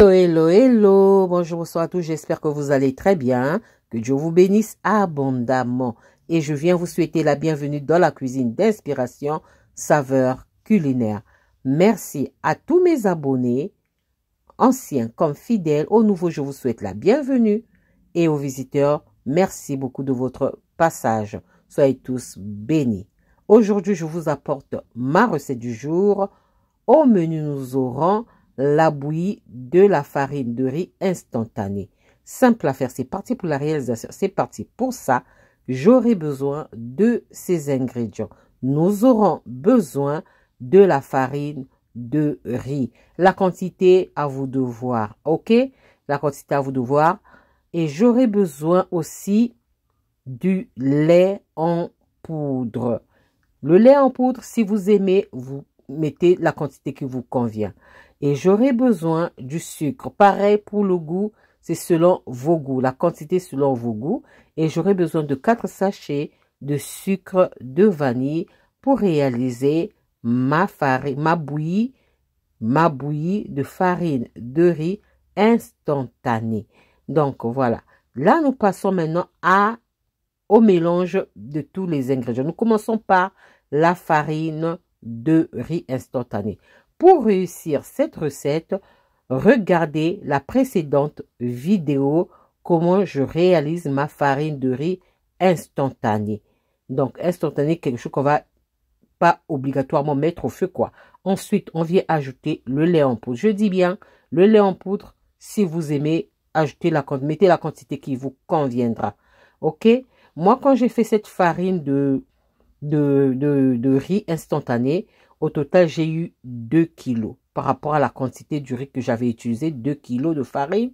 Hello, hello, bonjour, bonsoir à tous, j'espère que vous allez très bien, que Dieu vous bénisse abondamment. Et je viens vous souhaiter la bienvenue dans la cuisine d'inspiration, saveur culinaire. Merci à tous mes abonnés, anciens comme fidèles, aux nouveaux, je vous souhaite la bienvenue. Et aux visiteurs, merci beaucoup de votre passage. Soyez tous bénis. Aujourd'hui, je vous apporte ma recette du jour. Au menu, nous aurons la bouillie de la farine de riz instantanée. Simple à faire, c'est parti pour la réalisation, c'est parti. Pour ça, j'aurai besoin de ces ingrédients. Nous aurons besoin de la farine de riz. La quantité à vous de voir, ok La quantité à vous de voir. Et j'aurai besoin aussi du lait en poudre. Le lait en poudre, si vous aimez, vous mettez la quantité qui vous convient et j'aurai besoin du sucre. Pareil pour le goût, c'est selon vos goûts, la quantité selon vos goûts. Et j'aurai besoin de quatre sachets de sucre de vanille pour réaliser ma, farine, ma, bouillie, ma bouillie de farine de riz instantanée. Donc voilà. Là, nous passons maintenant à, au mélange de tous les ingrédients. Nous commençons par la farine de riz instantanée. Pour réussir cette recette, regardez la précédente vidéo comment je réalise ma farine de riz instantanée. Donc, instantanée, quelque chose qu'on va pas obligatoirement mettre au feu, quoi. Ensuite, on vient ajouter le lait en poudre. Je dis bien, le lait en poudre, si vous aimez, ajoutez la mettez la quantité qui vous conviendra. OK Moi, quand j'ai fait cette farine de, de, de, de riz instantanée, au total, j'ai eu 2 kilos par rapport à la quantité du riz que j'avais utilisé, 2 kilos de farine.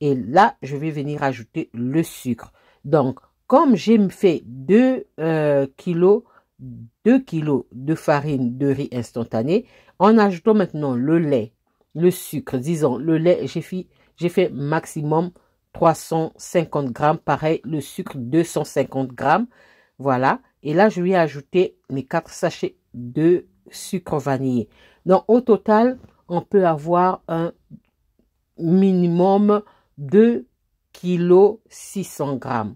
Et là, je vais venir ajouter le sucre. Donc, comme j'ai fait 2 euh, kilos, 2 kilos de farine de riz instantané, en ajoutant maintenant le lait, le sucre, disons le lait, j'ai fait, fait maximum 350 grammes, pareil, le sucre 250 grammes, voilà. Et là, je vais ajouter mes 4 sachets de sucre vanillé. Donc au total, on peut avoir un minimum de kg 600 grammes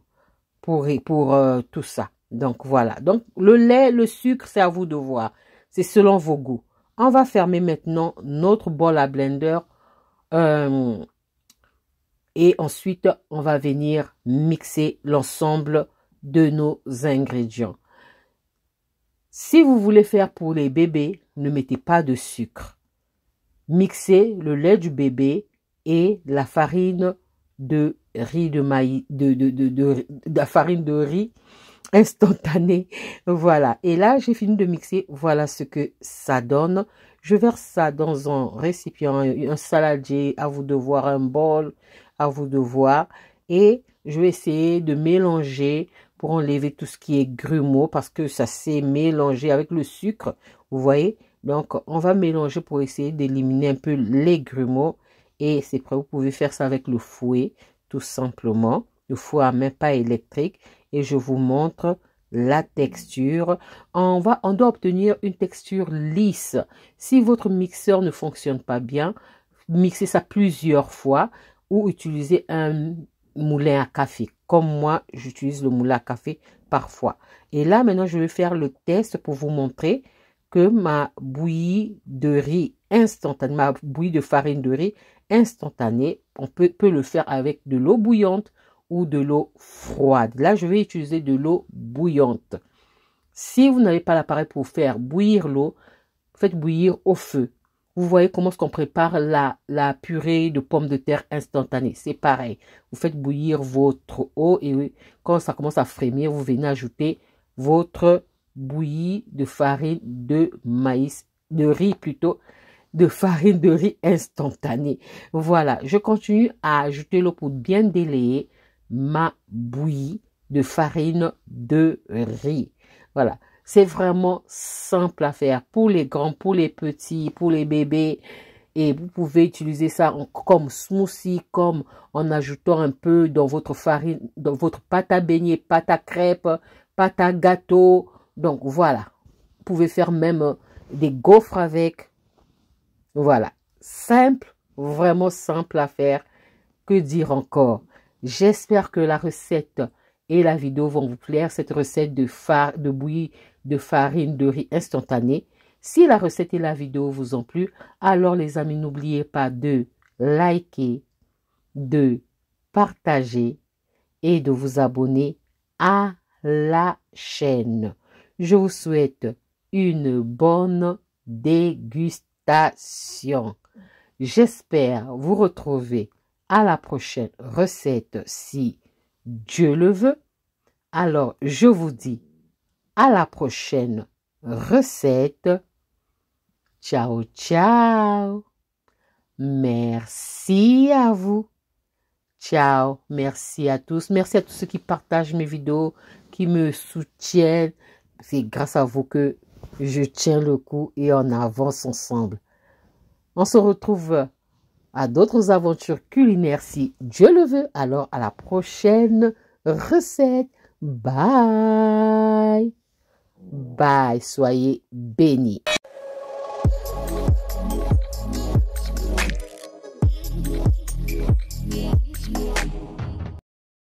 pour, pour euh, tout ça. Donc voilà. Donc le lait, le sucre, c'est à vous de voir. C'est selon vos goûts. On va fermer maintenant notre bol à blender. Euh, et ensuite, on va venir mixer l'ensemble de nos ingrédients. Si vous voulez faire pour les bébés, ne mettez pas de sucre. Mixez le lait du bébé et la farine de riz de de, farine de riz instantanée. Voilà. Et là, j'ai fini de mixer. Voilà ce que ça donne. Je verse ça dans un récipient, un saladier, à vous de voir, un bol, à vous de voir. Et je vais essayer de mélanger pour enlever tout ce qui est grumeaux parce que ça s'est mélangé avec le sucre, vous voyez. Donc, on va mélanger pour essayer d'éliminer un peu les grumeaux. Et c'est prêt, vous pouvez faire ça avec le fouet, tout simplement. Le fouet à main, pas électrique. Et je vous montre la texture. On, va, on doit obtenir une texture lisse. Si votre mixeur ne fonctionne pas bien, mixez ça plusieurs fois ou utilisez un moulin à café comme moi, j'utilise le moulin à café parfois. Et là, maintenant, je vais faire le test pour vous montrer que ma bouillie de riz instantanée, ma bouillie de farine de riz instantanée, on peut, peut le faire avec de l'eau bouillante ou de l'eau froide. Là, je vais utiliser de l'eau bouillante. Si vous n'avez pas l'appareil pour faire bouillir l'eau, faites bouillir au feu. Vous voyez comment est-ce qu'on prépare la, la purée de pommes de terre instantanée. C'est pareil. Vous faites bouillir votre eau et quand ça commence à frémir, vous venez ajouter votre bouillie de farine de maïs, de riz plutôt, de farine de riz instantanée. Voilà, je continue à ajouter l'eau pour bien délayer ma bouillie de farine de riz. Voilà. C'est vraiment simple à faire pour les grands, pour les petits, pour les bébés. Et vous pouvez utiliser ça comme smoothie, comme en ajoutant un peu dans votre farine, dans votre pâte à beignet, pâte à crêpe, pâte à gâteau. Donc voilà, vous pouvez faire même euh, des gaufres avec. Voilà, simple, vraiment simple à faire. Que dire encore J'espère que la recette et la vidéo vont vous plaire. Cette recette de, far, de bouillie de farine de riz instantanée. Si la recette et la vidéo vous ont plu, alors les amis, n'oubliez pas de liker, de partager et de vous abonner à la chaîne. Je vous souhaite une bonne dégustation. J'espère vous retrouver à la prochaine recette si Dieu le veut. Alors je vous dis à la prochaine recette. Ciao, ciao. Merci à vous. Ciao. Merci à tous. Merci à tous ceux qui partagent mes vidéos, qui me soutiennent. C'est grâce à vous que je tiens le coup et on avance ensemble. On se retrouve à d'autres aventures culinaires si Dieu le veut. Alors à la prochaine recette. Bye. Bye. Soyez bénis.